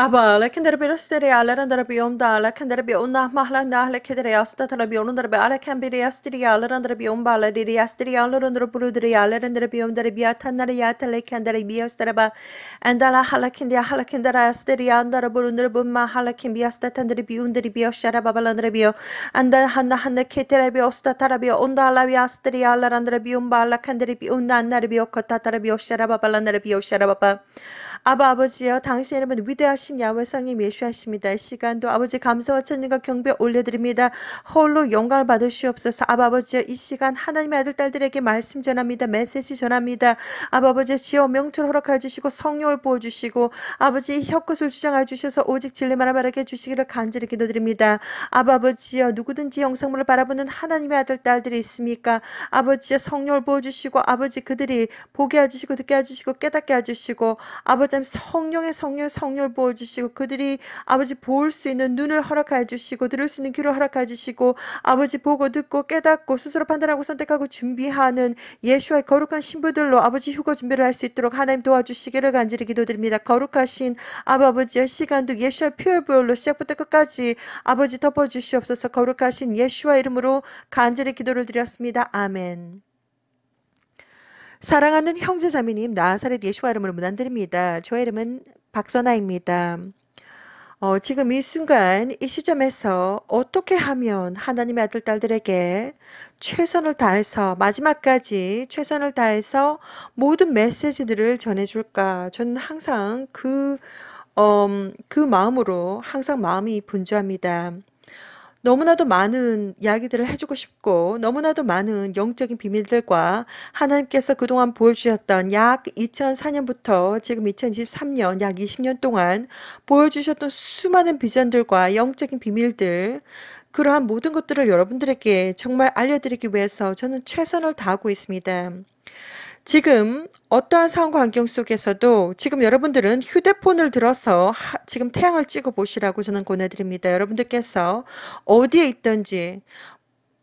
أبا لكن دربي رستري على رندربي يوم دا لكن دربي أنا مهلا نهلا كدري أصلا تربي يوم دربي على كان بري أستري على رندربي يوم بالا دري أستري على رندربي رودري على رندربي يوم دربي أتنا ريا تلي كان دربي أستربا أن دلا حلا كندي حلا كندرا أستري على دربي رندربي ما حلا كن بي أستا تندربي يوم دربي أشربا بالا رندربي أن دلا حنا حنا كتربي أستا تربي أن دلا بي أستري على رندربي يوم بالا كان دربي أن دربي أكتا تربي أشربا بالا رندربي أشربا 아바 아버지여 당신 의 이름은 위대하신 야외 성님 예수하십니다. 시간도 아버지 감사와 찬양과 경배 올려드립니다. 홀로 영광을 받으시옵소서 아바 아버지여 이 시간 하나님의 아들 딸들에게 말씀 전합니다. 메시지 전합니다. 아바 아버지여 지어 명철 허락하여 주시고 성령을 부어주시고 아버지 혀끝을 주장하여 주셔서 오직 진리만 바라게 해주시기를 간절히 기도드립니다. 아바 아버지여 누구든지 영상물을 바라보는 하나님의 아들 딸들이 있습니까? 아버지여 성령을 부어주시고 아버지 그들이 보게 해주시고 듣게 해주시고 깨닫게 해주시고 아버지 아버지 성령의 성령 성령을 보여 주시고 그들이 아버지 볼수 있는 눈을 허락하여 주시고 들을 수 있는 귀를 허락하여 주시고 아버지 보고 듣고 깨닫고 스스로 판단하고 선택하고 준비하는 예수와의 거룩한 신부들로 아버지 휴거 준비를 할 수 있도록 하나님 도와주시기를 간절히 기도드립니다. 거룩하신 아버지의 시간도 예수와 피어부열로 시작부터 끝까지 아버지 덮어주시옵소서 거룩하신 예수와 이름으로 간절히 기도를 드렸습니다. 아멘. 사랑하는 형제자매님 나사렛 예수와 이름으로 문안드립니다. 저의 이름은 박선아입니다. 어, 지금 이 순간 이 시점에서 어떻게 하면 하나님의 아들 딸들에게 최선을 다해서 마지막까지 최선을 다해서 모든 메시지들을 전해줄까 저는 항상 그, 음, 그 마음으로 항상 마음이 분주합니다. 너무나도 많은 이야기들을 해주고 싶고 너무나도 많은 영적인 비밀들과 하나님께서 그동안 보여주셨던 약 2004년부터 지금 2023년 약 20년 동안 보여주셨던 수많은 비전들과 영적인 비밀들 그러한 모든 것들을 여러분들에게 정말 알려드리기 위해서 저는 최선을 다하고 있습니다. 지금 어떠한 상황 과 환경 속에서도 지금 여러분들은 휴대폰을 들어서 하, 지금 태양을 찍어 보시라고 저는 권해드립니다. 여러분들께서 어디에 있든지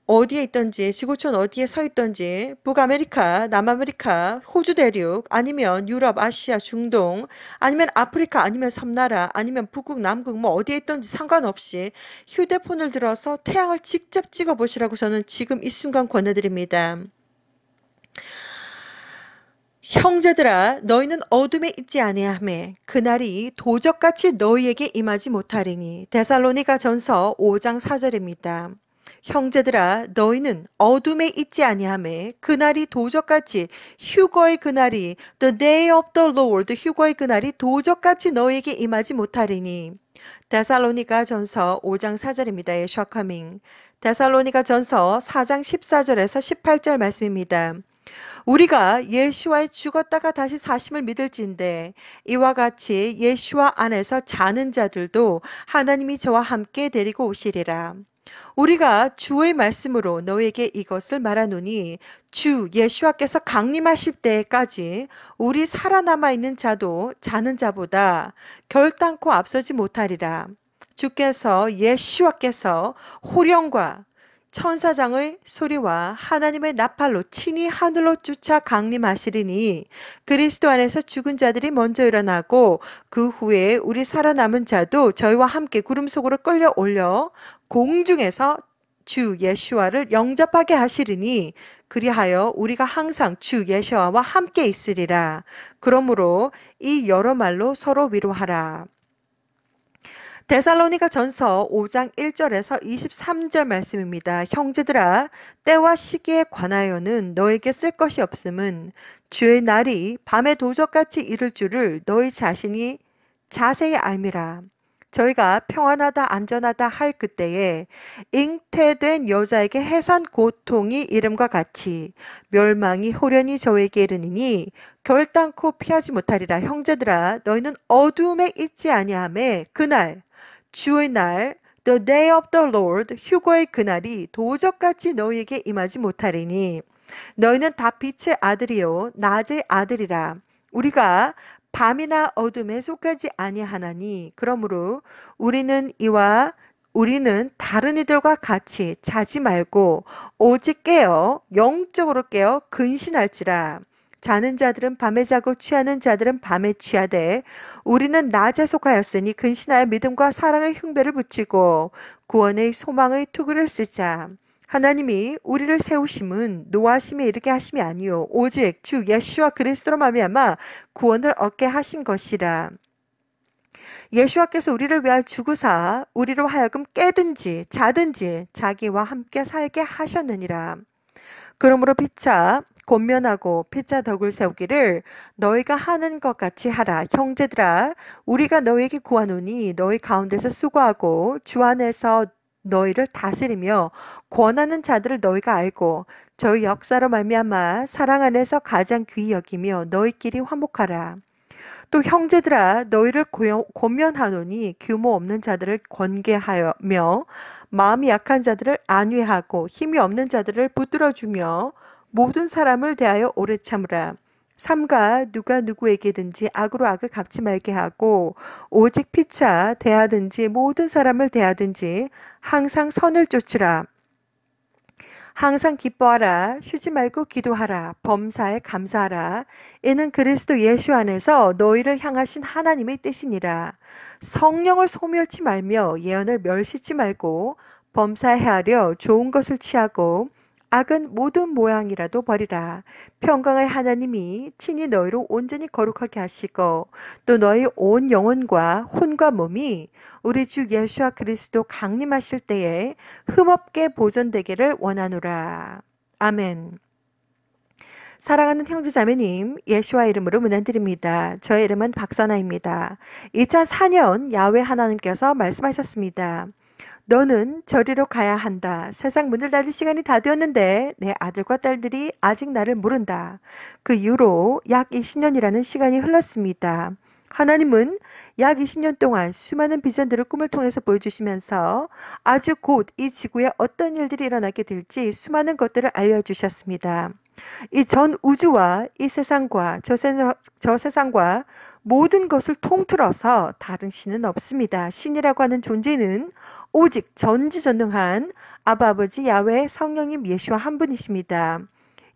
어디에 있든지 지구촌 어디에 서 있든지 북아메리카, 남아메리카, 호주 대륙 아니면 유럽, 아시아, 중동 아니면 아프리카 아니면 섬나라 아니면 북극, 남극 뭐 어디에 있든지 상관없이 휴대폰을 들어서 태양을 직접 찍어 보시라고 저는 지금 이 순간 권해드립니다. 형제들아 너희는 어둠에 있지 아니하매 그날이 도적같이 너희에게 임하지 못하리니 데살로니가 전서 5장 4절입니다. 형제들아 너희는 어둠에 있지 아니하매 그날이 도적같이 휴거의 그날이 the day of the Lord 휴거의 그날이 도적같이 너희에게 임하지 못하리니 데살로니가 전서 5장 4절입니다의 셔커밍 데살로니가 전서 4장 14절에서 18절 말씀입니다. 우리가 예수와의 죽었다가 다시 사심을 믿을진데 이와 같이 예수와 안에서 자는 자들도 하나님이 저와 함께 데리고 오시리라. 우리가 주의 말씀으로 너에게 이것을 말하노니 주 예수와께서 강림하실 때까지 우리 살아남아 있는 자도 자는 자보다 결단코 앞서지 못하리라. 주께서 예수와께서 호령과 천사장의 소리와 하나님의 나팔로 친히 하늘로 쫓아 강림하시리니 그리스도 안에서 죽은 자들이 먼저 일어나고 그 후에 우리 살아남은 자도 저희와 함께 구름 속으로 끌려 올려 공중에서 주 예수와를 영접하게 하시리니 그리하여 우리가 항상 주 예수와와 함께 있으리라. 그러므로 이 여러 말로 서로 위로하라. 데살로니가 전서 5장 1절에서 23절 말씀입니다. 형제들아, 때와 시기에 관하여는 너에게 쓸 것이 없음은 주의 날이 밤의 도적같이 이를 줄을 너희 자신이 자세히 알미라. 저희가 평안하다 안전하다 할 그때에 잉태된 여자에게 해산 고통이 이름과 같이 멸망이 호련히 저에게 이르니니 결단코 피하지 못하리라 형제들아 너희는 어두움에 있지 아니함에 그날 주의 날 The day of the Lord 휴거의 그날이 도적같이 너희에게 임하지 못하리니 너희는 다 빛의 아들이요 낮의 아들이라 우리가 밤이나 어둠에 속하지 아니하나니 그러므로 우리는 이와 우리는 다른 이들과 같이 자지 말고 오직 깨어 영적으로 깨어 근신할지라 자는 자들은 밤에 자고 취하는 자들은 밤에 취하되 우리는 낮에 속하였으니 근신하여 믿음과 사랑의 흉배를 붙이고 구원의 소망의 투구를 쓰자. 하나님이 우리를 세우심은 노하심에 이르게 하심이 아니요 오직 주 예수와 그리스도로 말미암아 구원을 얻게 하신 것이라. 예수와께서 우리를 위하여 죽으사 우리로 하여금 깨든지 자든지 자기와 함께 살게 하셨느니라. 그러므로 비차 곤면하고피자 덕을 세우기를 너희가 하는 것 같이 하라. 형제들아, 우리가 너희에게 구하노니 너희 가운데서 수고하고 주 안에서 너희를 다스리며 권하는 자들을 너희가 알고 저희 역사로 말미암아 사랑 안에서 가장 귀히 여기며 너희끼리 화목하라. 또 형제들아 너희를 권면하노니 규모 없는 자들을 권계하며 마음이 약한 자들을 안위하고 힘이 없는 자들을 붙들어 주며 모든 사람을 대하여 오래 참으라. 삼가 누가 누구에게든지 악으로 악을 갚지 말게 하고 오직 피차 대하든지 모든 사람을 대하든지 항상 선을 쫓으라. 항상 기뻐하라. 쉬지 말고 기도하라. 범사에 감사하라. 이는 그리스도 예수 안에서 너희를 향하신 하나님의 뜻이니라. 성령을 소멸치 말며 예언을 멸시치 말고 범사에 하려 좋은 것을 취하고 악은 모든 모양이라도 버리라. 평강의 하나님이 친히 너희로 온전히 거룩하게 하시고 또 너희 온 영혼과 혼과 몸이 우리 주 예수와 그리스도 강림하실 때에 흠없게 보존되기를 원하노라. 아멘. 사랑하는 형제자매님, 예수와 이름으로 문안드립니다. 저의 이름은 박선아입니다. 2004년 야외 하나님께서 말씀하셨습니다. 너는 저리로 가야 한다. 세상 문을 닫을 시간이 다 되었는데 내 아들과 딸들이 아직 나를 모른다. 그 이후로 약 20년이라는 시간이 흘렀습니다. 하나님은 약 20년 동안 수많은 비전들을 꿈을 통해서 보여주시면서 아주 곧 이 지구에 어떤 일들이 일어나게 될지 수많은 것들을 알려주셨습니다. 이전 우주와 이 세상과 저, 세상, 저 세상과 모든 것을 통틀어서 다른 신은 없습니다. 신이라고 하는 존재는 오직 전지전능한 아바버지 야외 성령님 예수와 한 분이십니다.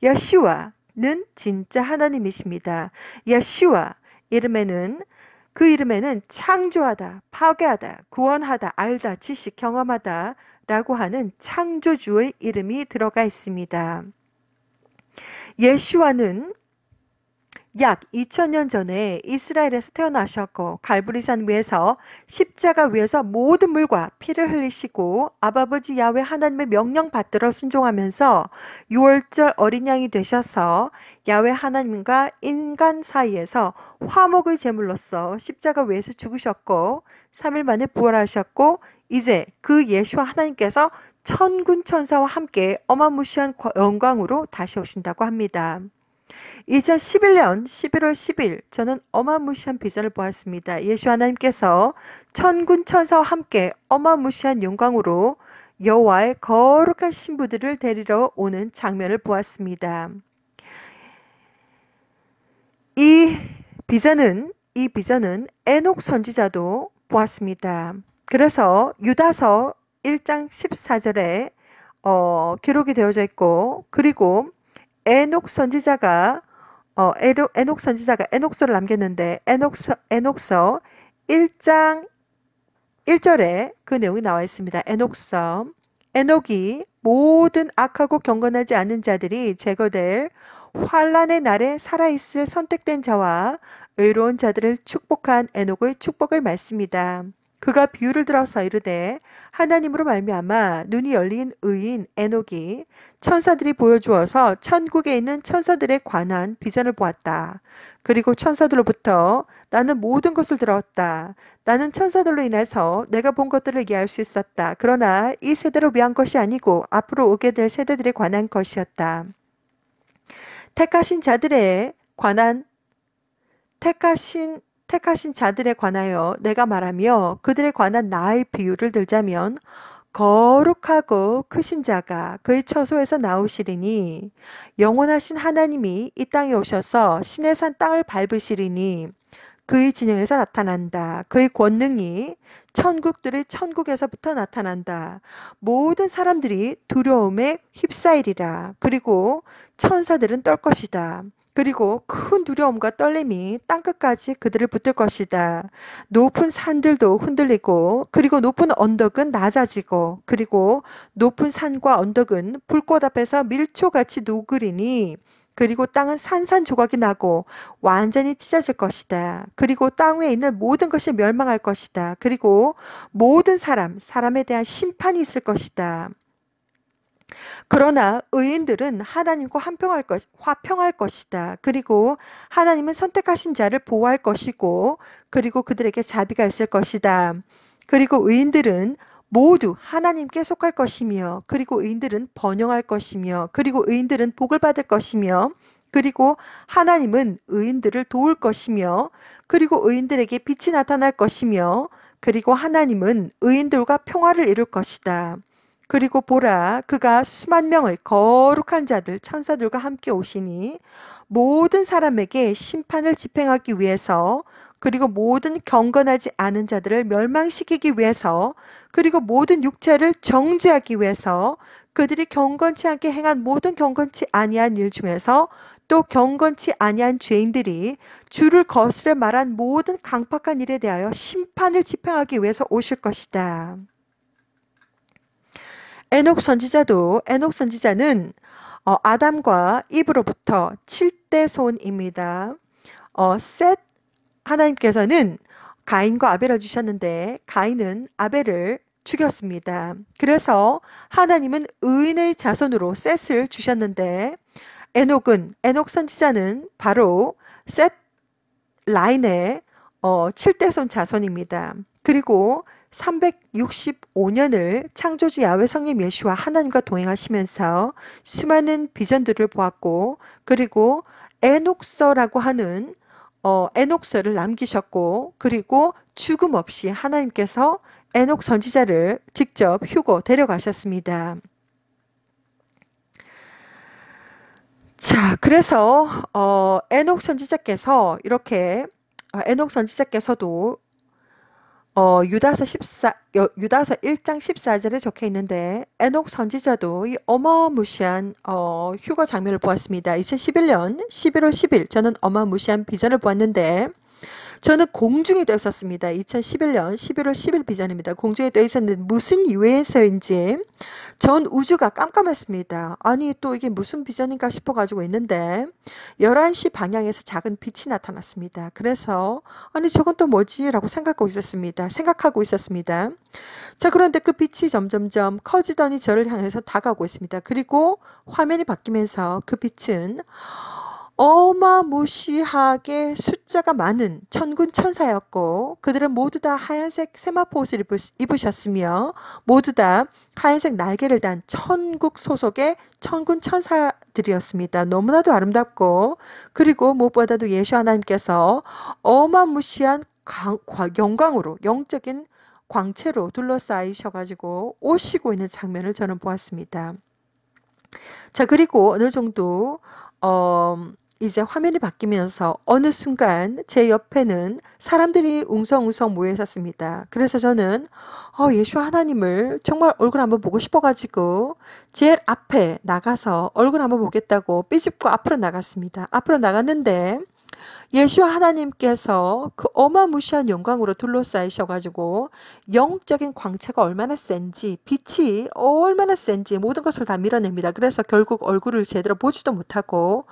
예수와는 진짜 하나님이십니다. 예수와 이름에는 그 이름에는 창조하다, 파괴하다, 구원하다, 알다, 지식, 경험하다 라고 하는 창조주의 이름이 들어가 있습니다. 예슈와는약 2000년 전에 이스라엘에서 태어나셨고 갈브리산 위에서 십자가 위에서 모든 물과 피를 흘리시고 아버지 야외 하나님의 명령 받들어 순종하면서 6월절 어린 양이 되셔서 야외 하나님과 인간 사이에서 화목의 제물로서 십자가 위에서 죽으셨고 3일 만에 부활하셨고 이제 그 예수와 하나님께서 천군 천사와 함께 어마무시한 영광으로 다시 오신다고 합니다. 2011년 11월 10일 저는 어마무시한 비전을 보았습니다. 예수 하나님께서 천군 천사와 함께 어마무시한 영광으로 여호와의 거룩한 신부들을 데리러 오는 장면을 보았습니다. 이 비전은 이 비전은 에녹 선지자도 보았습니다. 그래서 유다서 1장 14절에 어, 기록이 되어져 있고 그리고 에녹 선지자가 어, 에녹, 에녹 선지자가 에녹서를 남겼는데 에녹서 에녹서 1장 1절에 그 내용이 나와 있습니다. 에녹서 에녹이 모든 악하고 경건하지 않은 자들이 제거될 환란의 날에 살아있을 선택된 자와 의로운 자들을 축복한 에녹의 축복을 말씀니다 그가 비유를 들어서 이르되 하나님으로 말미암아 눈이 열린 의인 에녹이 천사들이 보여주어서 천국에 있는 천사들에 관한 비전을 보았다. 그리고 천사들로부터 나는 모든 것을 들었다. 나는 천사들로 인해서 내가 본 것들을 이해할 수 있었다. 그러나 이 세대를 위한 것이 아니고 앞으로 오게 될 세대들에 관한 것이었다. 택하신 자들에 관한 택하신 택하신 자들에 관하여 내가 말하며 그들에 관한 나의 비유를 들자면 거룩하고 크신 자가 그의 처소에서 나오시리니 영원하신 하나님이 이 땅에 오셔서 신의 산 땅을 밟으시리니 그의 진영에서 나타난다. 그의 권능이 천국들의 천국에서부터 나타난다. 모든 사람들이 두려움에 휩싸이리라. 그리고 천사들은 떨 것이다. 그리고 큰 두려움과 떨림이 땅끝까지 그들을 붙을 것이다. 높은 산들도 흔들리고 그리고 높은 언덕은 낮아지고 그리고 높은 산과 언덕은 불꽃 앞에서 밀초같이 녹으리니 그리고 땅은 산산조각이 나고 완전히 찢어질 것이다. 그리고 땅 위에 있는 모든 것이 멸망할 것이다. 그리고 모든 사람, 사람에 대한 심판이 있을 것이다. 그러나 의인들은 하나님과 한평할 것, 화평할 것이다. 그리고 하나님은 선택하신 자를 보호할 것이고, 그리고 그들에게 자비가 있을 것이다. 그리고 의인들은 모두 하나님께 속할 것이며, 그리고 의인들은 번영할 것이며, 그리고 의인들은 복을 받을 것이며, 그리고 하나님은 의인들을 도울 것이며, 그리고 의인들에게 빛이 나타날 것이며, 그리고 하나님은 의인들과 평화를 이룰 것이다. 그리고 보라 그가 수만 명의 거룩한 자들 천사들과 함께 오시니 모든 사람에게 심판을 집행하기 위해서 그리고 모든 경건하지 않은 자들을 멸망시키기 위해서 그리고 모든 육체를 정죄하기 위해서 그들이 경건치 않게 행한 모든 경건치 아니한 일 중에서 또 경건치 아니한 죄인들이 주를 거스려 말한 모든 강팍한 일에 대하여 심판을 집행하기 위해서 오실 것이다. 에녹 선지자도 에녹 선지자는 어, 아담과 입으로부터 7대 손입니다. 어, 셋 하나님께서는 가인과 아벨을 주셨는데 가인은 아벨을 죽였습니다. 그래서 하나님은 의인의 자손으로 셋을 주셨는데 에녹은 에녹 선지자는 바로 셋 라인의 어, 7대손 자손입니다. 그리고 365년을 창조주 야외 성님 예수와 하나님과 동행하시면서 수많은 비전들을 보았고 그리고 에녹서라고 하는 어, 에녹서를 남기셨고 그리고 죽음 없이 하나님께서 에녹 선지자를 직접 휴고 데려가셨습니다. 자, 그래서 어, 에녹 선지자께서 이렇게 어, 에녹 선지자께서도 어, 유다서 14, 유다서 1장 14절에 적혀 있는데 에녹 선지자도 이 어마무시한 어, 휴거 장면을 보았습니다. 2011년 11월 10일 저는 어마무시한 비전을 보았는데 저는 공중에 떠 있었습니다. 2011년 11월 10일 비전입니다. 공중에 되어 있었는데 무슨 이유에서인지 전 우주가 깜깜했습니다. 아니 또 이게 무슨 비전인가 싶어 가지고 있는데 11시 방향에서 작은 빛이 나타났습니다. 그래서 아니 저건 또 뭐지라고 생각하고 있었습니다. 생각하고 있었습니다. 자 그런데 그 빛이 점점점 커지더니 저를 향해서 다가오고 있습니다. 그리고 화면이 바뀌면서 그 빛은 어마무시하게 수 숫자가 많은 천군 천사였고 그들은 모두 다 하얀색 세마포 옷을 입으셨으며 모두 다 하얀색 날개를 단 천국 소속의 천군 천사들이었습니다. 너무나도 아름답고 그리고 무엇보다도 예수 하나님께서 어마무시한 영광으로 영적인 광채로 둘러싸이셔가지고 오시고 있는 장면을 저는 보았습니다. 자 그리고 어느 정도 어, 이제 화면이 바뀌면서 어느 순간 제 옆에는 사람들이 웅성웅성 모여 있었습니다. 그래서 저는 어, 예수 하나님을 정말 얼굴 한번 보고 싶어가지고 제일 앞에 나가서 얼굴 한번 보겠다고 삐집고 앞으로 나갔습니다. 앞으로 나갔는데 예수 와 하나님께서 그 어마무시한 영광으로 둘러싸이셔 가지고 영적인 광채가 얼마나 센지 빛이 얼마나 센지 모든 것을 다 밀어냅니다. 그래서 결국 얼굴을 제대로 보지도 못하고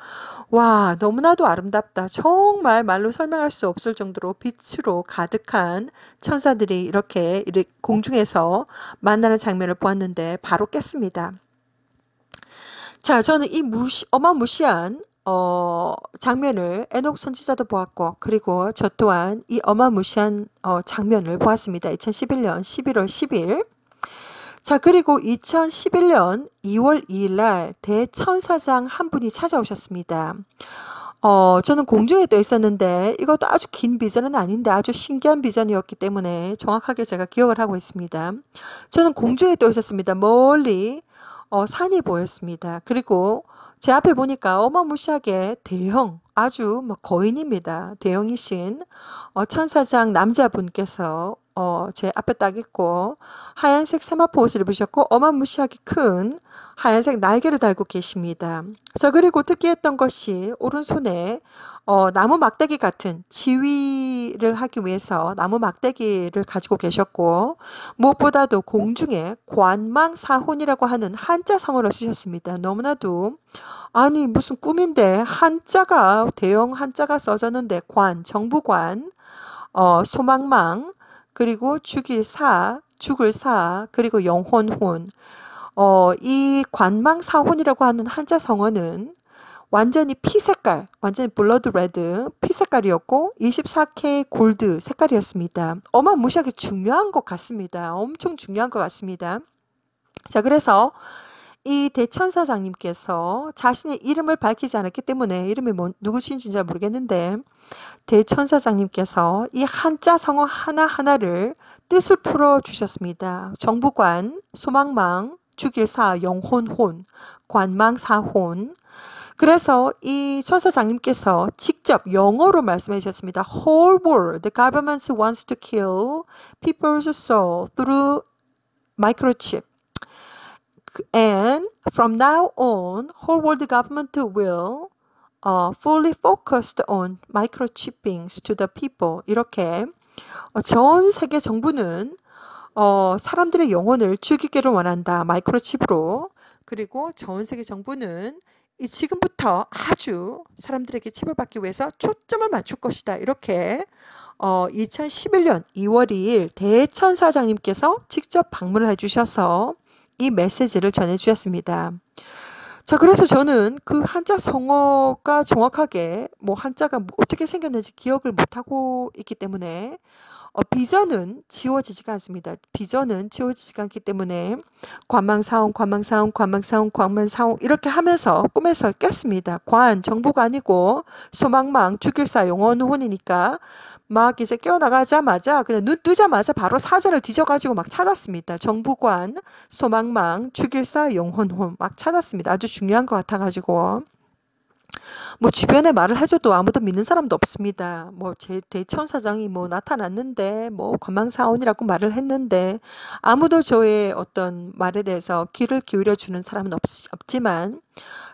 와 너무나도 아름답다. 정말 말로 설명할 수 없을 정도로 빛으로 가득한 천사들이 이렇게 공중에서 만나는 장면을 보았는데 바로 깼습니다. 자, 저는 이 무시, 어마무시한 어, 장면을 에녹 선지자도 보았고 그리고 저 또한 이 어마무시한 어, 장면을 보았습니다. 2011년 11월 10일 자 그리고 2011년 2월 2일 날 대천사장 한 분이 찾아오셨습니다. 어, 저는 공중에 떠 있었는데 이것도 아주 긴 비전은 아닌데 아주 신기한 비전이었기 때문에 정확하게 제가 기억을 하고 있습니다. 저는 공중에 떠 있었습니다. 멀리 어, 산이 보였습니다. 그리고 제 앞에 보니까 어마무시하게 대형, 아주 뭐 거인입니다. 대형이신 어, 천사장 남자분께서 어, 제 앞에 딱 있고 하얀색 세마포 옷을 입으셨고 어마무시하게 큰 하얀색 날개를 달고 계십니다. 그래서 그리고 특이했던 것이 오른손에 어, 나무 막대기 같은 지위를 하기 위해서 나무 막대기를 가지고 계셨고 무엇보다도 공중에 관망사혼이라고 하는 한자성어를 쓰셨습니다. 너무나도 아니 무슨 꿈인데 한자가 대형 한자가 써졌는데 관 정부관 어, 소망망 그리고 죽일 사 죽을 사 그리고 영혼혼 어, 이 관망사혼이라고 하는 한자 성어는 완전히 피 색깔, 완전히 블러드 레드 피 색깔이었고 24K 골드 색깔이었습니다. 어마무시하게 중요한 것 같습니다. 엄청 중요한 것 같습니다. 자, 그래서 이 대천사장님께서 자신의 이름을 밝히지 않았기 때문에 이름이 뭐, 누구신지 잘 모르겠는데 대천사장님께서 이 한자 성어 하나하나를 뜻을 풀어 주셨습니다. 정부관, 소망망, 죽일사, 영혼혼, 관망사혼, 그래서 이 천사장님께서 직접 영어로 말씀해 주셨습니다. Whole world, the government wants to kill people's soul through microchip. And from now on, whole world government will uh, fully focused on microchippings to the people. 이렇게 전 세계 정부는 어, 사람들의 영혼을 죽이기를 원한다. 마이크로칩으로. 그리고 전 세계 정부는 지금부터 아주 사람들에게 팁을 받기 위해서 초점을 맞출 것이다. 이렇게 어, 2011년 2월 2일 대천 사장님께서 직접 방문을 해주셔서 이 메시지를 전해주셨습니다. 자, 그래서 저는 그 한자 성어가 정확하게 뭐 한자가 뭐 어떻게 생겼는지 기억을 못하고 있기 때문에 어, 비전은 지워지지가 않습니다. 비전은 지워지지가 않기 때문에 관망사원, 관망사원, 관망사원, 관망사원 이렇게 하면서 꿈에서 깼습니다. 관, 정보가 아니고 소망망, 죽일사, 영원혼이니까 막 이제 깨어나가자마자 그냥 눈 뜨자마자 바로 사전을 뒤져가지고 막 찾았습니다. 정보관, 소망망, 죽일사, 영혼혼 막 찾았습니다. 아주 중요한 것 같아가지고 뭐 주변에 말을 해줘도 아무도 믿는 사람도 없습니다. 뭐 제 대천 사장이 뭐 나타났는데 뭐 관망사원이라고 말을 했는데 아무도 저의 어떤 말에 대해서 귀를 기울여 주는 사람은 없, 없지만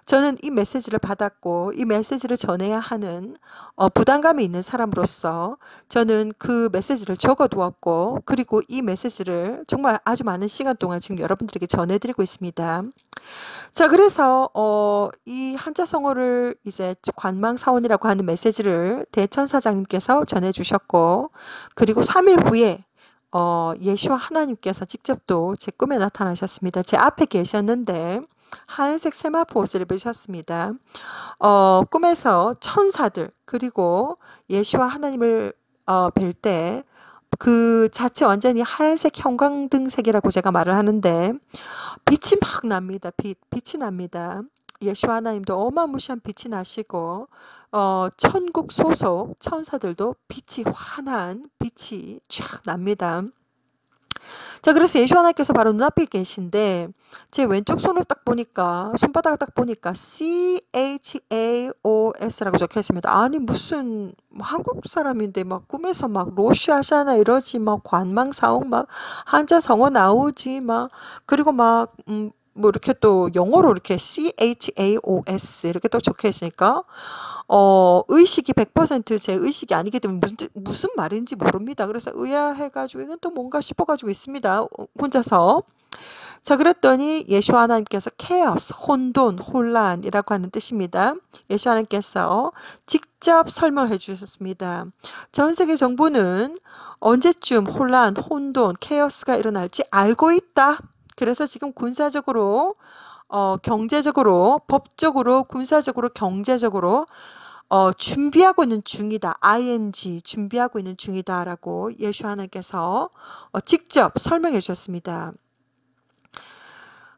저는 이 메시지를 받았고 이 메시지를 전해야 하는 어, 부담감이 있는 사람으로서 저는 그 메시지를 적어두었고 그리고 이 메시지를 정말 아주 많은 시간 동안 지금 여러분들에게 전해드리고 있습니다. 자, 그래서 어, 이 한자성어를 이제 관망사원이라고 하는 메시지를 대천사장님께서 전해주셨고, 그리고 3일 후에 어, 예수와 하나님께서 직접 또 제 꿈에 나타나셨습니다. 제 앞에 계셨는데 하얀색 세마포 옷을 입으셨습니다. 어, 꿈에서 천사들 그리고 예수와 하나님을 어, 뵐때 그 자체 완전히 하얀색 형광등색이라고 제가 말을 하는데 빛이 막 납니다. 빛, 빛이 납니다. 예수 하나님도 어마무시한 빛이 나시고 어, 천국 소속 천사들도 빛이 환한 빛이 쫙 납니다. 자, 그래서 예수 하나님께서 바로 눈앞에 계신데 제 왼쪽 손을 딱 보니까 손바닥을 딱 보니까 C H A O S라고 적혀 있습니다. 아니 무슨 뭐 한국 사람인데 막 꿈에서 막 로시아샤나 이러지 막 관망 사옥 막 한자 성어 나오지 막 그리고 막 음, 뭐 이렇게 또 영어로 음. 이렇게 CHAOS 이렇게 또 적혀 있으니까 어 의식이 100%제 의식이 아니기 때문에 무슨 무슨 말인지 모릅니다. 그래서 의아해 가지고 이건 또 뭔가 싶어 가지고 있습니다. 어, 혼자서 자 그랬더니 예수 하나님께서 케어스 혼돈 혼란이라고 하는 뜻입니다. 예수 하나님께서 직접 설명해 주셨습니다. 전 세계 정부는 언제쯤 혼란 혼돈 케어스가 일어날지 알고 있다. 그래서 지금 군사적으로 어, 경제적으로 법적으로 군사적으로 경제적으로 어, 준비하고 있는 중이다. ing 준비하고 있는 중이다라고 예수 하나님께서 어, 직접 설명해 주셨습니다.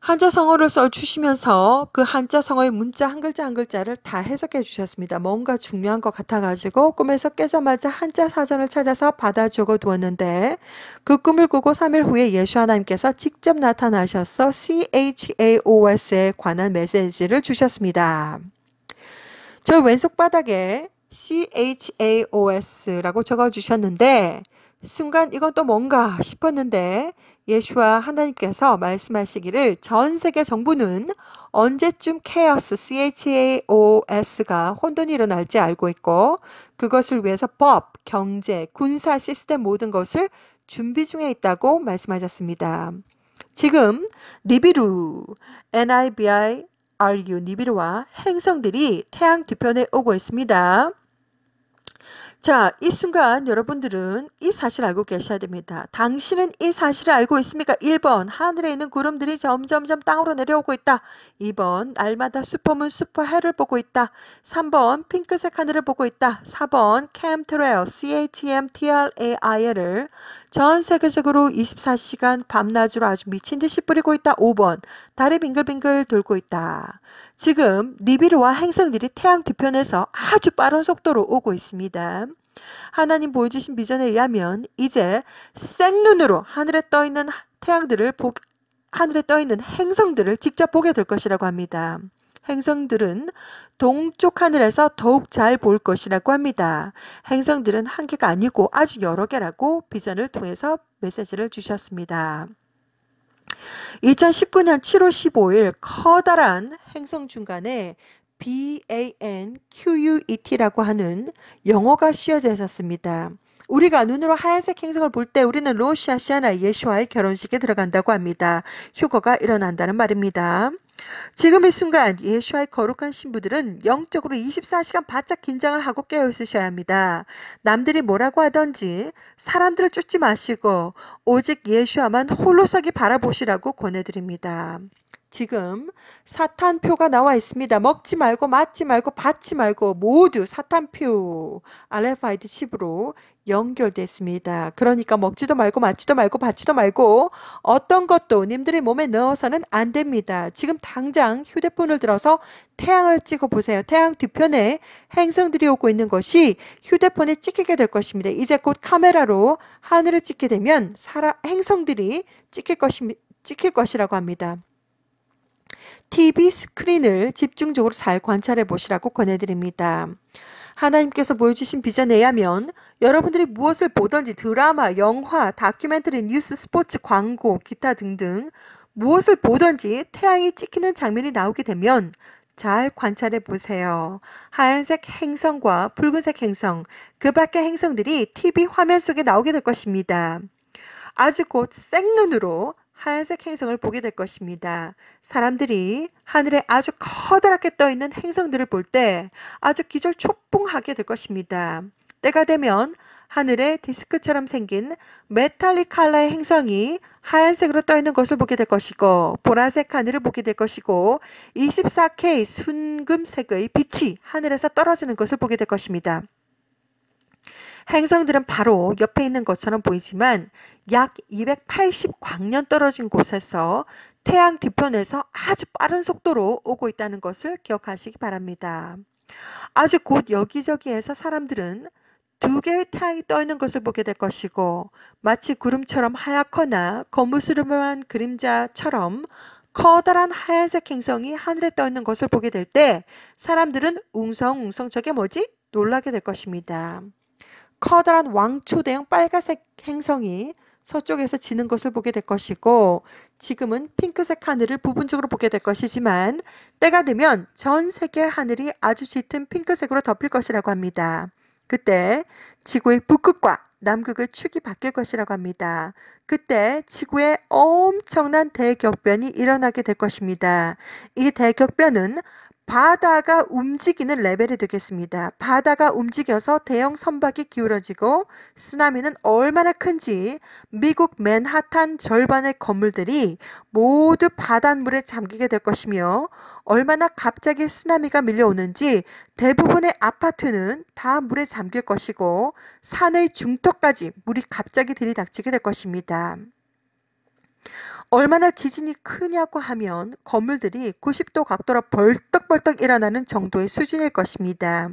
한자 성어를 써주시면서 그 한자 성어의 문자 한 글자 한 글자를 다 해석해 주셨습니다. 뭔가 중요한 것 같아가지고 꿈에서 깨자마자 한자 사전을 찾아서 받아 적어 두었는데 그 꿈을 꾸고 3일 후에 예수 하나님께서 직접 나타나셔서 CHAOS에 관한 메시지를 주셨습니다. 저왼손 바닥에 CHAOS라고 적어 주셨는데 순간 이건 또 뭔가 싶었는데 예수와 하나님께서 말씀하시기를 전 세계 정부는 언제쯤 케어스 CHAOS가 혼돈이 일어날지 알고 있고 그것을 위해서 법, 경제, 군사 시스템 모든 것을 준비 중에 있다고 말씀하셨습니다. 지금 리비루, NIBI, RU, 리비루와 행성들이 태양 뒤편에 오고 있습니다. 자, 이 순간 여러분들은 이 사실 알고 계셔야 됩니다. 당신은 이 사실을 알고 있습니까? 1번 하늘에 있는 구름들이 점점점 땅으로 내려오고 있다. 2번 날마다 슈퍼문 슈퍼해를 보고 있다. 3번 핑크색 하늘을 보고 있다. 4번 캠트레일 CATMTRAIL을 전 세계적으로 24시간 밤낮으로 아주 미친 듯이 뿌리고 있다. 5번 달이 빙글빙글 돌고 있다. 지금 니비르와 행성들이 태양 뒤편에서 아주 빠른 속도로 오고 있습니다. 하나님 보여주신 비전에 의하면 이제 생눈으로 하늘에 떠있는 태양들을 보, 하늘에 떠있는 행성들을 직접 보게 될 것이라고 합니다. 행성들은 동쪽 하늘에서 더욱 잘 볼 것이라고 합니다. 행성들은 한 개가 아니고 아주 여러 개라고 비전을 통해서 메시지를 주셨습니다. 2019년 7월 15일 커다란 행성 중간에 BANQUET라고 하는 영어가 씌어져 있었습니다. 우리가 눈으로 하얀색 행성을 볼 때 우리는 로시아시아나 예슈아의 결혼식에 들어간다고 합니다. 휴거가 일어난다는 말입니다. 지금 이 순간 예수와의 거룩한 신부들은 영적으로 24시간 바짝 긴장을 하고 깨어 있으셔야 합니다. 남들이 뭐라고 하던지 사람들을 쫓지 마시고 오직 예수와만 홀로 서기 바라보시라고 권해드립니다. 지금 사탄표가 나와 있습니다. 먹지 말고 맞지 말고 받지 말고 모두 사탄표 RFID 칩으로 연결됐습니다. 그러니까 먹지도 말고 맞지도 말고 받지도 말고 어떤 것도 님들의 몸에 넣어서는 안 됩니다. 지금 당장 휴대폰을 들어서 태양을 찍어 보세요. 태양 뒤편에 행성들이 오고 있는 것이 휴대폰에 찍히게 될 것입니다. 이제 곧 카메라로 하늘을 찍게 되면 행성들이 찍힐, 것이, 찍힐 것이라고 합니다. TV 스크린을 집중적으로 잘 관찰해 보시라고 권해드립니다. 하나님께서 보여주신 비전에 의하면 여러분들이 무엇을 보든지 드라마, 영화, 다큐멘터리, 뉴스, 스포츠, 광고, 기타 등등 무엇을 보든지 태양이 찍히는 장면이 나오게 되면 잘 관찰해 보세요. 하얀색 행성과 붉은색 행성, 그 밖의 행성들이 TV 화면 속에 나오게 될 것입니다. 아주 곧 생눈으로 하얀색 행성을 보게 될 것입니다. 사람들이 하늘에 아주 커다랗게 떠있는 행성들을 볼 때 아주 기절촉풍하게 될 것입니다. 때가 되면 하늘에 디스크처럼 생긴 메탈릭 칼라의 행성이 하얀색으로 떠있는 것을 보게 될 것이고 보라색 하늘을 보게 될 것이고 24K 순금색의 빛이 하늘에서 떨어지는 것을 보게 될 것입니다. 행성들은 바로 옆에 있는 것처럼 보이지만 약 280광년 떨어진 곳에서 태양 뒤편에서 아주 빠른 속도로 오고 있다는 것을 기억하시기 바랍니다. 아주 곧 여기저기에서 사람들은 두 개의 태양이 떠 있는 것을 보게 될 것이고 마치 구름처럼 하얗거나 거무스름한 그림자처럼 커다란 하얀색 행성이 하늘에 떠 있는 것을 보게 될 때 사람들은 웅성웅성 저게 뭐지? 놀라게 될 것입니다. 커다란 왕초 대형 빨간색 행성이 서쪽에서 지는 것을 보게 될 것이고 지금은 핑크색 하늘을 부분적으로 보게 될 것이지만 때가 되면 전 세계 하늘이 아주 짙은 핑크색으로 덮일 것이라고 합니다. 그때 지구의 북극과 남극의 축이 바뀔 것이라고 합니다. 그때 지구에 엄청난 대격변이 일어나게 될 것입니다. 이 대격변은 바다가 움직이는 레벨이 되겠습니다. 바다가 움직여서 대형 선박이 기울어지고 쓰나미는 얼마나 큰지 미국 맨하탄 절반의 건물들이 모두 바닷물에 잠기게 될 것이며 얼마나 갑자기 쓰나미가 밀려오는지 대부분의 아파트는 다 물에 잠길 것이고 산의 중턱까지 물이 갑자기 들이닥치게 될 것입니다. 얼마나 지진이 크냐고 하면 건물들이 90도 각도로 벌떡벌떡 일어나는 정도의 수준일 것입니다.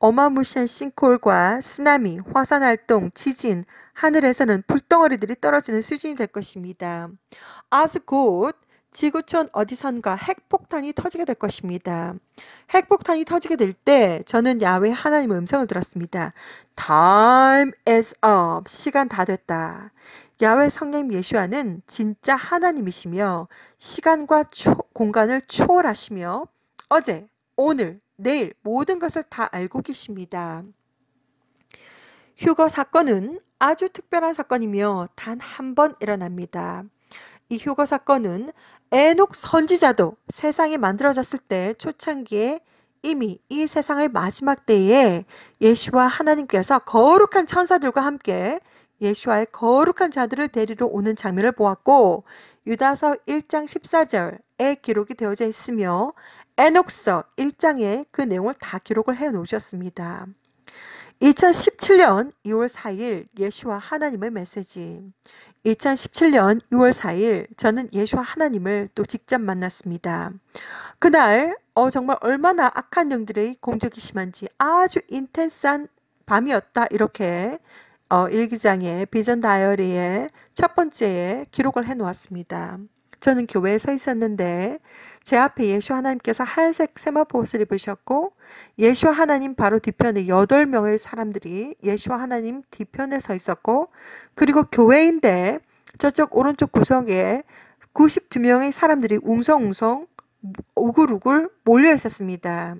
어마무시한 싱크홀과 쓰나미, 화산 활동, 지진, 하늘에서는 불덩어리들이 떨어지는 수준이 될 것입니다. 아주 곧 지구촌 어디선가 핵폭탄이 터지게 될 것입니다. 핵폭탄이 터지게 될 때 저는 야외 하나님의 음성을 들었습니다. Time is up. 시간 다 됐다. 야외 성령 예수와는 진짜 하나님이시며 시간과 초, 공간을 초월하시며 어제, 오늘, 내일 모든 것을 다 알고 계십니다. 휴거 사건은 아주 특별한 사건이며 단 한 번 일어납니다. 이 휴거 사건은 에녹 선지자도 세상이 만들어졌을 때 초창기에 이미 이 세상의 마지막 때에 예수와 하나님께서 거룩한 천사들과 함께 예수와의 거룩한 자들을 데리러 오는 장면을 보았고 유다서 1장 14절에 기록이 되어져 있으며 에녹서 1장에 그 내용을 다 기록을 해 놓으셨습니다. 2017년 2월 4일 예수와 하나님의 메시지 2017년 2월 4일 저는 예수와 하나님을 또 직접 만났습니다. 그날 어, 정말 얼마나 악한 영들의 공격이 심한지 아주 인텐스한 밤이었다 이렇게 어, 일기장에 비전 다이어리에 첫 번째에 기록을 해 놓았습니다. 저는 교회에 서 있었는데 제 앞에 예수 하나님께서 하얀색 세마포옷을 입으셨고 예수 하나님 바로 뒤편에 여덟 명의 사람들이 예수 하나님 뒤편에 서 있었고 그리고 교회인데 저쪽 오른쪽 구석에 92명의 사람들이 웅성웅성 우글우글 몰려 있었습니다.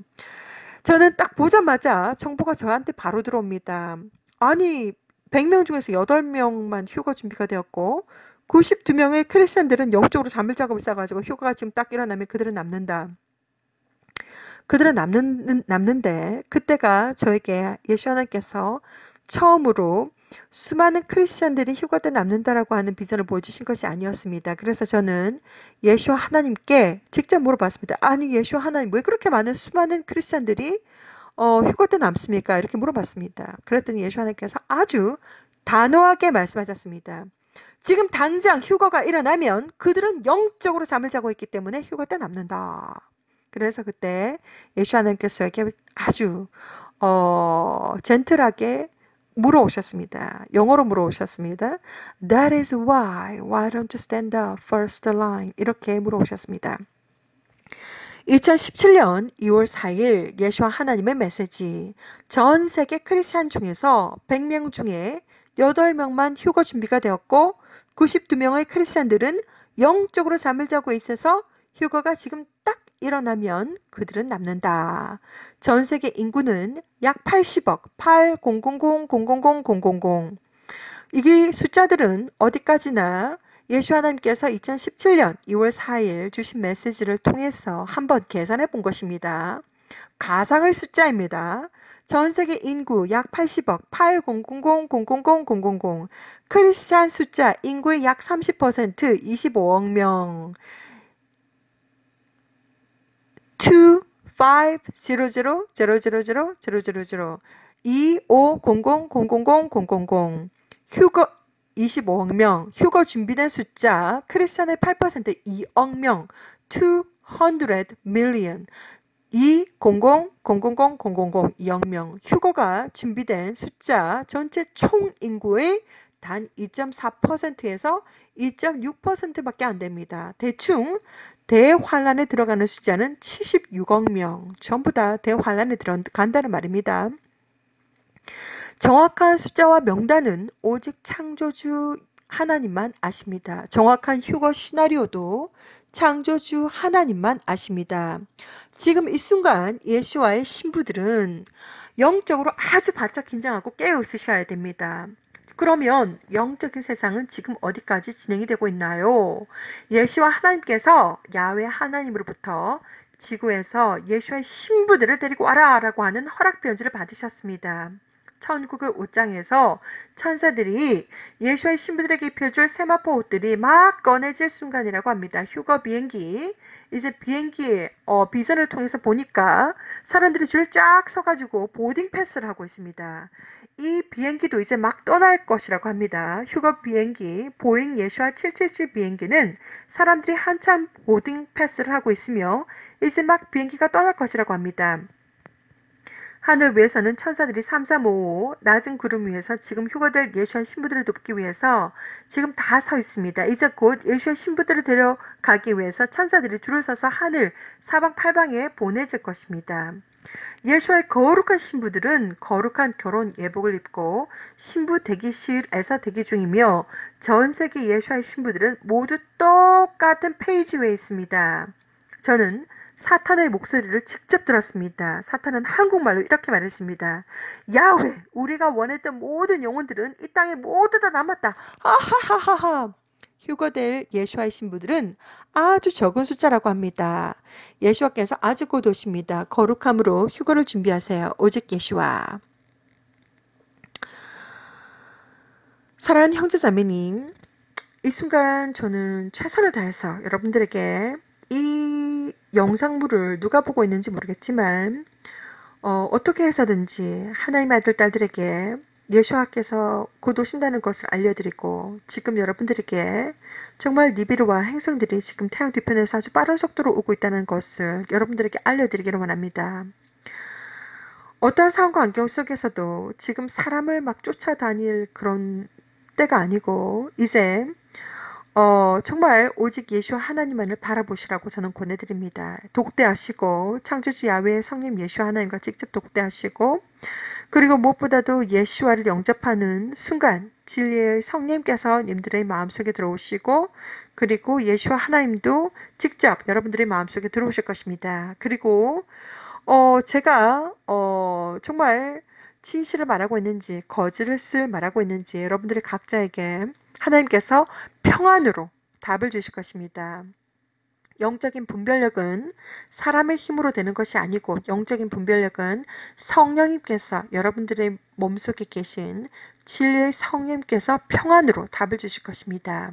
저는 딱 보자마자 정보가 저한테 바로 들어옵니다. 아니 100명 중에서 8명만 휴가 준비가 되었고 92명의 크리스천들은 영적으로 잠을 자고 있어가지고 휴가가 지금 딱 일어나면 그들은 남는다. 그들은 남는, 남는데 그때가 저에게 예수 하나님께서 처음으로 수많은 크리스천들이 휴가 때 남는다라고 하는 비전을 보여주신 것이 아니었습니다. 그래서 저는 예수 하나님께 직접 물어봤습니다. 아니 예수 하나님 왜 그렇게 많은 수많은 크리스천들이 어, 휴거때 남습니까? 이렇게 물어봤습니다. 그랬더니 예수 하나님께서 아주 단호하게 말씀하셨습니다. 지금 당장 휴거가 일어나면 그들은 영적으로 잠을 자고 있기 때문에 휴거 때 남는다. 그래서 그때 예수 하나님께서이렇게 아주 어, 젠틀하게 물어오셨습니다. 영어로 물어오셨습니다. That is why why don't you stand up first line 이렇게 물어오셨습니다. 2017년 2월 4일 예수와 하나님의 메시지 전 세계 크리스찬 중에서 100명 중에 8명만 휴거 준비가 되었고 92명의 크리스찬들은 영적으로 잠을 자고 있어서 휴거가 지금 딱 일어나면 그들은 남는다. 전 세계 인구는 약 80억 800000000. 0 이게 숫자들은 어디까지나 예수 하나님께서 2017년 2월 4일 주신 메시지를 통해서 한번 계산해 본 것입니다. 가상의 숫자입니다. 전 세계 인구 약 80억 800000000 크리스찬 숫자 인구의 약 30% 25억 명2500000000 2500000000 휴거 25억 명, 휴거 준비된 숫자, 크리스천의 8% 2억 명, 200 million, 20000000000명 휴거가 준비된 숫자 전체 총 인구의 단 2.4%에서 2.6%밖에 안 됩니다. 대충 대환란에 들어가는 숫자는 76억 명 전부 다 대환란에 들어간다는 말입니다. 정확한 숫자와 명단은 오직 창조주 하나님만 아십니다. 정확한 휴거 시나리오도 창조주 하나님만 아십니다. 지금 이 순간 예수와의 신부들은 영적으로 아주 바짝 긴장하고 깨어있으셔야 됩니다. 그러면 영적인 세상은 지금 어디까지 진행이 되고 있나요? 예수와 하나님께서 야외 하나님으로부터 지구에서 예수와의 신부들을 데리고 와라 라고 하는 허락 편지를 받으셨습니다. 천국의 옷장에서 천사들이 예수의 신부들에게 입혀줄 세마포 옷들이 막 꺼내질 순간이라고 합니다. 휴거 비행기. 이제 비행기에 어, 비전을 통해서 보니까 사람들이 줄 쫙 서가지고 보딩 패스를 하고 있습니다. 이 비행기도 이제 막 떠날 것이라고 합니다. 휴거 비행기 보잉 예슈와777 비행기는 사람들이 한참 보딩 패스를 하고 있으며 이제 막 비행기가 떠날 것이라고 합니다. 하늘 위에서는 천사들이 삼삼오오 낮은 구름 위에서 지금 휴거될 예수의 신부들을 돕기 위해서 지금 다 서 있습니다. 이제 곧예수의 신부들을 데려가기 위해서 천사들이 줄을 서서 하늘 사방 팔방에 보내질 것입니다. 예수의 거룩한 신부들은 거룩한 결혼 예복을 입고 신부 대기실에서 대기 중이며 전 세계 예수의 신부들은 모두 똑같은 페이지 위에 있습니다. 저는 사탄의 목소리를 직접 들었습니다. 사탄은 한국말로 이렇게 말했습니다. 야외, 우리가 원했던 모든 영혼들은 이 땅에 모두 다 남았다. 하하하하하. 휴거될 예수와의 신부들은 아주 적은 숫자라고 합니다. 예수와께서 아주곧 오십니다. 거룩함으로 휴거를 준비하세요. 오직 예수와. 사랑하는 형제자매님, 이 순간 저는 최선을 다해서 여러분들에게 이 영상물을 누가 보고 있는지 모르겠지만 어, 어떻게 해서든지 하나님의 아들 딸들에게 예수와께서 곧 오신다는 것을 알려드리고 지금 여러분들에게 정말 니비르와 행성들이 지금 태양 뒤편에서 아주 빠른 속도로 오고 있다는 것을 여러분들에게 알려드리기를 원합니다. 어떠한 상황과 안경 속에서도 지금 사람을 막 쫓아다닐 그런 때가 아니고 이제 어, 정말 오직 예수 하나님만을 바라보시라고 저는 권해드립니다. 독대하시고 창조주 야외의 성님 예수 하나님과 직접 독대하시고 그리고 무엇보다도 예수와를 영접하는 순간 진리의 성님께서 님들의 마음속에 들어오시고 그리고 예수와 하나님도 직접 여러분들의 마음속에 들어오실 것입니다. 그리고 어, 제가 어, 정말 진실을 말하고 있는지 거짓을 말하고 있는지 여러분들이 각자에게 하나님께서 평안으로 답을 주실 것입니다. 영적인 분별력은 사람의 힘으로 되는 것이 아니고 영적인 분별력은 성령님께서 여러분들의 몸속에 계신 진리의 성령님께서 평안으로 답을 주실 것입니다.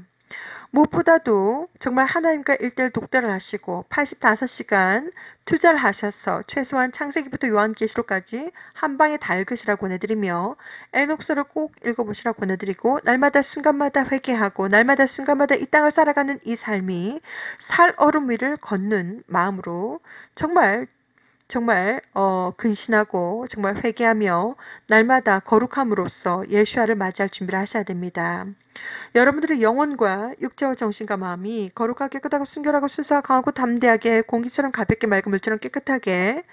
무엇보다도 정말 하나님과 일대일 독대를 하시고 85시간 투자를 하셔서 최소한 창세기부터 요한계시록까지 한 방에 다 읽으시라고 권해드리며 애녹서를꼭 읽어보시라고 권해드리고 날마다 순간마다 회개하고 날마다 순간마다 이 땅을 살아가는 이 삶이 살 얼음 위를 걷는 마음으로 정말 정말 어, 근신하고 정말 회개하며 날마다 거룩함으로써 예수아를 맞이할 준비를 하셔야 됩니다. 여러분들의 영혼과 육체와 정신과 마음이 거룩하게 깨끗하고 순결하고 순수하고 강하고 담대하게 공기처럼 가볍게 맑은 물처럼 깨끗하게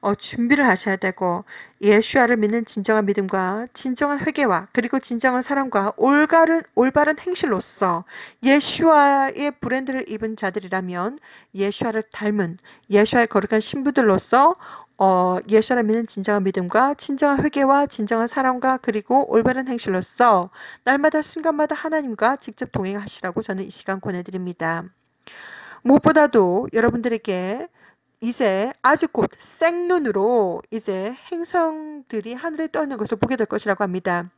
어, 준비를 하셔야 되고 예수아를 믿는 진정한 믿음과 진정한 회개와 그리고 진정한 사랑과 올바른 올바른 행실로서 예수아의 브랜드를 입은 자들이라면 예수아를 닮은 예수아의 거룩한 신부들로서 어, 예수라면 진정한 믿음과 진정한 회개와 진정한 사랑과 그리고 올바른 행실로서 날마다 순간마다 하나님과 직접 동행하시라고 저는 이 시간 권해드립니다. 무엇보다도 여러분들에게 이제 아주 곧 생눈으로 이제 행성들이 하늘에 떠 있는 것을 보게 될 것이라고 합니다.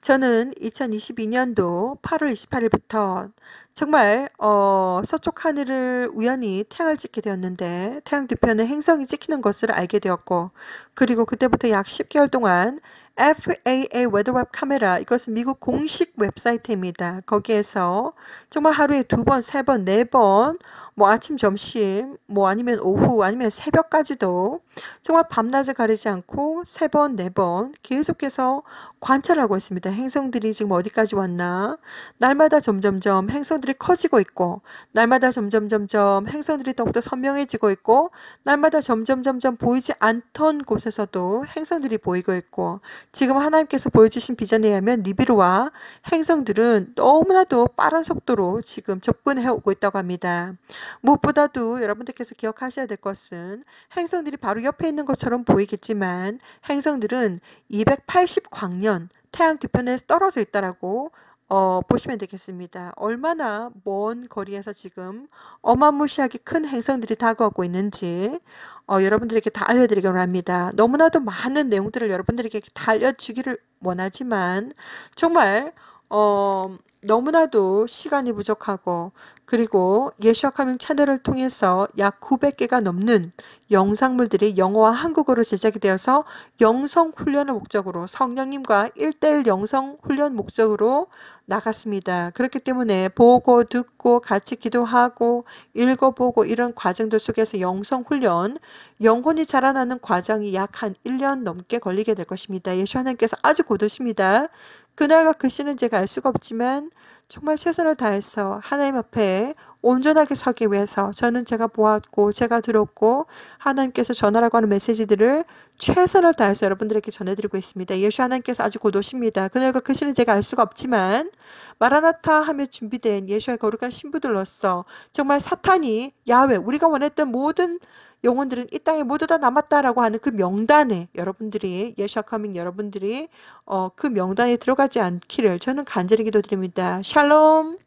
저는 2022년도 8월 28일부터 정말 어, 서쪽 하늘을 우연히 태양을 찍게 되었는데 태양 뒤편에 행성이 찍히는 것을 알게 되었고 그리고 그때부터 약 10개월 동안 FAA 웨더웹 카메라 이것은 미국 공식 웹사이트입니다. 거기에서 정말 하루에 두 번, 세 번, 네 번 뭐 아침, 점심 뭐 아니면 오후 아니면 새벽까지도 정말 밤낮을 가리지 않고 세 번, 네 번 계속해서 관찰하고 있습니다. 행성들이 지금 어디까지 왔나 날마다 점점점 행성들 행성들이 커지고 있고 날마다 점점점점 행성들이 더욱더 선명해지고 있고 날마다 점점점점 보이지 않던 곳에서도 행성들이 보이고 있고 지금 하나님께서 보여주신 비전에 의하면 리비르와 행성들은 너무나도 빠른 속도로 지금 접근해 오고 있다고 합니다. 무엇보다도 여러분들께서 기억하셔야 될 것은 행성들이 바로 옆에 있는 것처럼 보이겠지만 행성들은 280광년 태양 뒤편에서 떨어져 있다라고 어, 보시면 되겠습니다. 얼마나 먼 거리에서 지금 어마무시하게 큰 행성들이 다가오고 있는지 어, 여러분들에게 다 알려드리기 원합니다. 너무나도 많은 내용들을 여러분들에게 다 알려주기를 원하지만 정말 어, 너무나도 시간이 부족하고 그리고 예시어카밍 채널을 통해서 약 900개가 넘는 영상물들이 영어와 한국어로 제작이 되어서 영성 훈련을 목적으로 성령님과 1대1 영성 훈련 목적으로 나갔습니다. 그렇기 때문에 보고 듣고 같이 기도하고 읽어보고 이런 과정들 속에서 영성 훈련, 영혼이 자라나는 과정이 약 한 1년 넘게 걸리게 될 것입니다. 예수 하나님께서 아주 고드십니다. 그날과 그 시는 제가 알 수가 없지만 정말 최선을 다해서 하나님 앞에 온전하게 서기 위해서 저는 제가 보았고 제가 들었고 하나님께서 전하라고 하는 메시지들을 최선을 다해서 여러분들에게 전해드리고 있습니다. 예수 하나님께서 아직 곧 오십니다. 그날과 그 시는 제가 알 수가 없지만 마라나타 하며 준비된 예수의 거룩한 신부들로서 정말 사탄이 야외 우리가 원했던 모든 영혼들은 이 땅에 모두 다 남았다라고 하는 그 명단에 여러분들이 예수와 커밍 여러분들이 어, 그 명단에 들어가지 않기를 저는 간절히 기도드립니다. 샬롬.